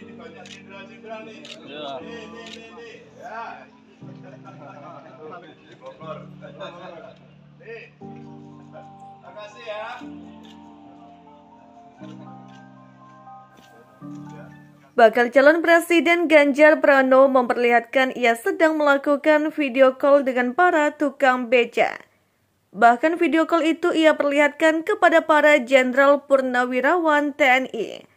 Iya. Ya. Ya. Bakal calon presiden Ganjar Pranowo memperlihatkan ia sedang melakukan video call dengan para tukang beca. Bahkan video call itu ia perlihatkan kepada para jenderal purnawirawan TNI.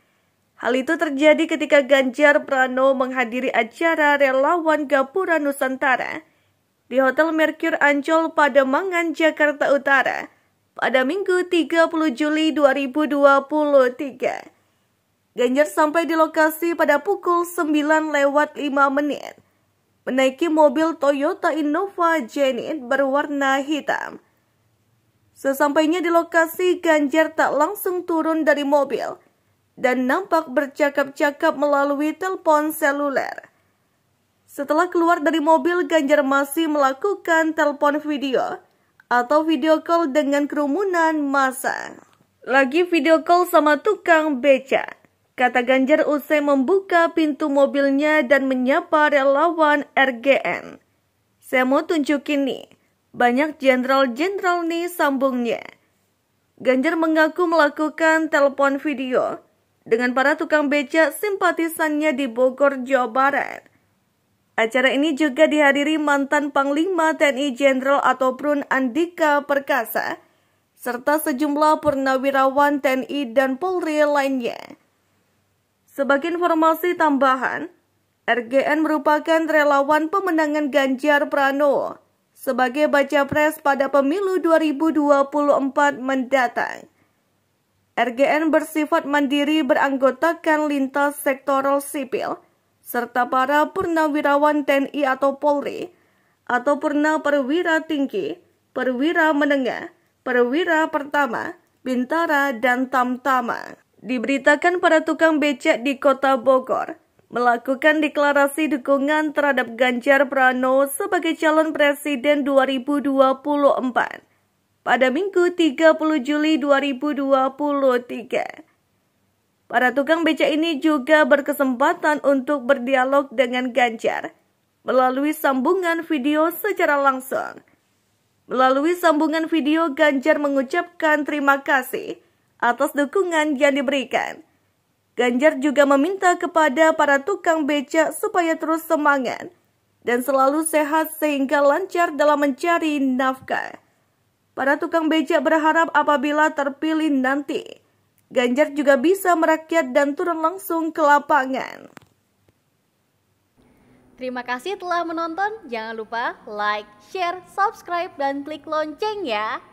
Hal itu terjadi ketika Ganjar Prano menghadiri acara relawan Gapura Nusantara di Hotel Mercure Ancol pada Mangan, Jakarta Utara pada Minggu 30 Juli 2023. Ganjar sampai di lokasi pada pukul 9 lewat 5 menit. Menaiki mobil Toyota Innova Genit berwarna hitam. Sesampainya di lokasi, Ganjar tak langsung turun dari mobil dan nampak bercakap-cakap melalui telepon seluler. Setelah keluar dari mobil, Ganjar masih melakukan telepon video atau video call dengan kerumunan massa. Lagi video call sama tukang beca. Kata Ganjar usai membuka pintu mobilnya dan menyapa relawan RGN. Saya mau tunjukin nih, banyak jenderal-jenderal nih sambungnya. Ganjar mengaku melakukan telepon video dengan para tukang beca simpatisannya di Bogor, Jawa Barat. Acara ini juga dihadiri mantan Panglima TNI Jenderal atau Prun Andika Perkasa, serta sejumlah purnawirawan TNI dan Polri lainnya. Sebagai informasi tambahan, RGN merupakan relawan pemenangan Ganjar Pranowo sebagai baca pres pada pemilu 2024 mendatang. RGN bersifat mandiri beranggotakan lintas sektoral sipil, serta para purnawirawan TNI atau Polri, atau purna perwira tinggi, perwira menengah, perwira pertama, bintara, dan tamtama. Diberitakan para tukang becak di kota Bogor, melakukan deklarasi dukungan terhadap Ganjar Pranowo sebagai calon presiden 2024 pada Minggu 30 Juli 2023. Para tukang beca ini juga berkesempatan untuk berdialog dengan Ganjar melalui sambungan video secara langsung. Melalui sambungan video, Ganjar mengucapkan terima kasih atas dukungan yang diberikan. Ganjar juga meminta kepada para tukang beca supaya terus semangat dan selalu sehat sehingga lancar dalam mencari nafkah. Para tukang becak berharap apabila terpilih nanti, Ganjar juga bisa merakyat dan turun langsung ke lapangan. Terima kasih telah menonton. Jangan lupa like, share, subscribe, dan klik lonceng ya.